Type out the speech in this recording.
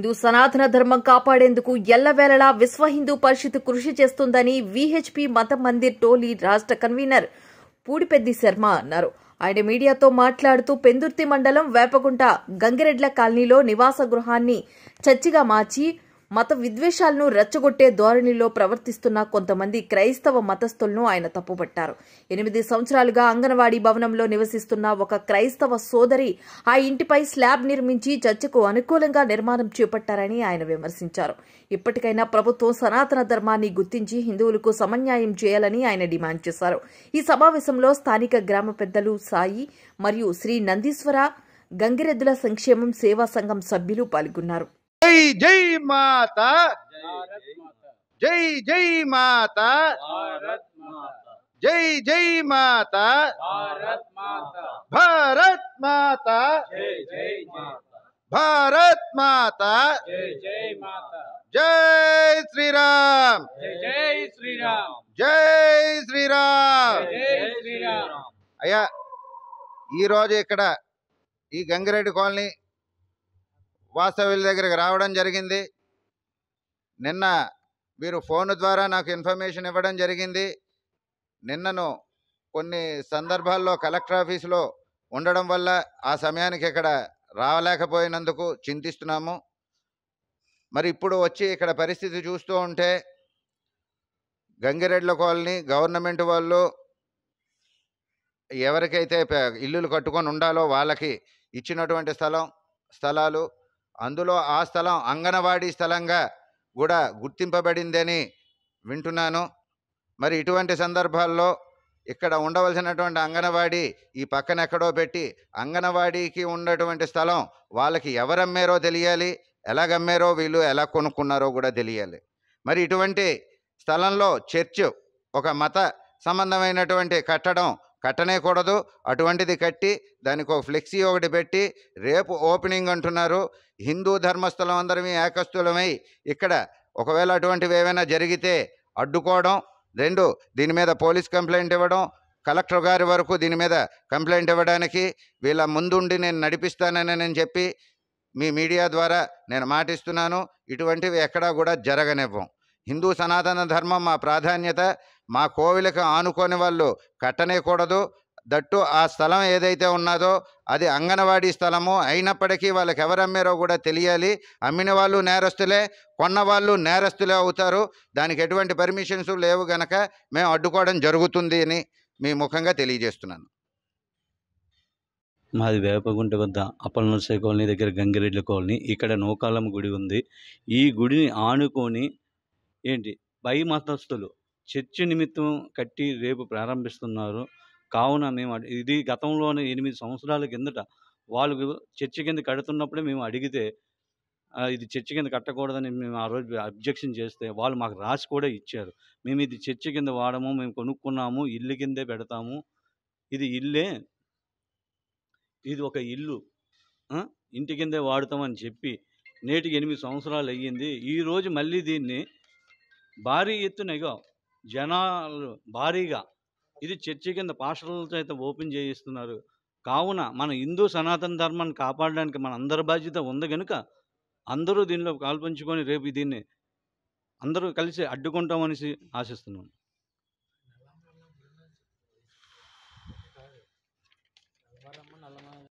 హిందూ సనాతన ధర్మం కాపాడేందుకు ఎల్లవేళలా విశ్వ హిందూ పరిషత్ కృషి చేస్తుందని విహెచ్పి మత మందిర్ టోలీ రాష్ట్ర కన్వీనర్ పూడిపెద్ది శర్మ అన్నారు ఆయన మీడియాతో మాట్లాడుతూ పెందుర్తి మండలం వేపగుంట గంగిరెడ్ల కాలనీలో నివాస గృహాన్ని చర్చిగా మార్చి మత విద్వేషాలను రెచ్చగొట్టే ధోరణిలో ప్రవర్తిస్తున్న కొంతమంది క్రైస్తవ మతస్థులను ఆయన తప్పుపట్టారు ఎనిమిది సంవత్సరాలుగా అంగన్వాడీ భవనంలో నివసిస్తున్న ఒక క్రైస్తవ సోదరి ఆ ఇంటిపై స్లాబ్ నిర్మించి చర్చకు అనుకూలంగా నిర్మాణం చేపట్టారని ఆయన విమర్శించారు ఇప్పటికైనా ప్రభుత్వం సనాతన ధర్మాన్ని గుర్తించి హిందువులకు సమన్యాయం చేయాలని ఆయన డిమాండ్ చేశారు ఈ సమావేశంలో స్థానిక గ్రామ పెద్దలు సాయి మరియు శ్రీ నందీశ్వర గంగిరెద్దుల సంక్షేమం సేవా సంఘం సభ్యులు పాల్గొన్నారు जय जय माता जय जय माता जय जय माता भारत माता भारत माता जय भारत माता जय माता जय श्री राम जय श्री राम जय श्री राम जय श्री राम వాస్తవ్యుల దగ్గరికి రావడం జరిగింది నిన్న మీరు ఫోన్ ద్వారా నాకు ఇన్ఫర్మేషన్ ఇవ్వడం జరిగింది నిన్నను కొన్ని సందర్భాల్లో కలెక్టర్ ఆఫీసులో ఉండడం వల్ల ఆ సమయానికి ఇక్కడ రావలేకపోయినందుకు చింతిస్తున్నాము మరి ఇప్పుడు వచ్చి ఇక్కడ పరిస్థితి చూస్తూ ఉంటే గంగిరెడ్ల కాలనీ గవర్నమెంట్ వాళ్ళు ఎవరికైతే ఇల్లులు కట్టుకొని ఉండాలో వాళ్ళకి ఇచ్చినటువంటి స్థలం స్థలాలు అందులో ఆ స్థలం అంగనవాడీ స్థలంగా కూడా గుర్తింపబడిందని వింటున్నాను మరి ఇటువంటి సందర్భాల్లో ఇక్కడ ఉండవలసినటువంటి అంగనవాడీ ఈ పక్కన ఎక్కడో పెట్టి అంగనవాడీకి ఉన్నటువంటి స్థలం వాళ్ళకి ఎవరమ్మారో తెలియాలి ఎలాగమ్మారో వీళ్ళు ఎలా కొనుక్కున్నారో కూడా తెలియాలి మరి ఇటువంటి స్థలంలో చర్చ్ ఒక మత సంబంధమైనటువంటి కట్టడం కట్టనేకూడదు అటువంటిది కట్టి దానికి ఒక ఫ్లెక్సీ ఒకటి పెట్టి రేపు ఓపెనింగ్ అంటున్నారు హిందూ ధర్మస్థలం అందరమీ ఏకస్థులమై ఇక్కడ ఒకవేళ అటువంటివి ఏమైనా జరిగితే అడ్డుకోవడం రెండు దీని మీద పోలీస్ కంప్లైంట్ ఇవ్వడం కలెక్టర్ గారి వరకు దీని మీద కంప్లైంట్ ఇవ్వడానికి వీళ్ళ ముందుండి నేను నడిపిస్తానని నేను చెప్పి మీ మీడియా ద్వారా నేను మాటిస్తున్నాను ఇటువంటివి ఎక్కడా కూడా జరగనివ్వం హిందూ సనాతన ధర్మం మా ప్రాధాన్యత మా కోవిలకు ఆనుకోని వాళ్ళు కట్టనేకూడదు దట్టు ఆ స్థలం ఏదైతే ఉన్నదో అది అంగన్వాడీ స్థలము అయినప్పటికీ వాళ్ళకి ఎవరు అమ్మారో కూడా తెలియాలి అమ్మిన వాళ్ళు నేరస్తులే కొన్న వాళ్ళు నేరస్తులే అవుతారు దానికి ఎటువంటి పర్మిషన్స్ లేవు గనక మేము అడ్డుకోవడం జరుగుతుంది అని మీ ముఖంగా తెలియజేస్తున్నాను మాది వేపగుంట వద్ద అప్పలనర్సే కాలనీ దగ్గర గంగిరెడ్ల కాలనీ ఇక్కడ నోకాలమ్మ గుడి ఉంది ఈ గుడిని ఆనుకొని ఏంటి పై మతస్థులు చర్చ్ నిమిత్తం కట్టి రేపు ప్రారంభిస్తున్నారు కావున మేము ఇది గతంలోనే ఎనిమిది సంవత్సరాల కిందట వాళ్ళు చర్చి కింద కడుతున్నప్పుడే మేము అడిగితే ఇది చర్చి కింద కట్టకూడదని మేము ఆ రోజు అబ్జెక్షన్ చేస్తే వాళ్ళు మాకు రాసి కూడా ఇచ్చారు మేము ఇది చర్చి కింద వాడము మేము కొనుక్కున్నాము ఇల్లు కిందే పెడతాము ఇది ఇల్లే ఇది ఒక ఇల్లు ఇంటి కిందే వాడుతామని చెప్పి నేటికి ఎనిమిది సంవత్సరాలు అయ్యింది ఈరోజు మళ్ళీ దీన్ని భారీ ఎత్తున జనాలు భారీగా ఇది చర్చి కింద పాఠశాలతో అయితే ఓపెన్ చేయిస్తున్నారు కావున మన హిందూ సనాతన ధర్మాన్ని కాపాడడానికి మన అందరి బాధ్యత ఉంది కనుక అందరూ దీనిలో కాల్పంచుకొని రేపు దీన్ని అందరూ కలిసి అడ్డుకుంటామనేసి ఆశిస్తున్నాను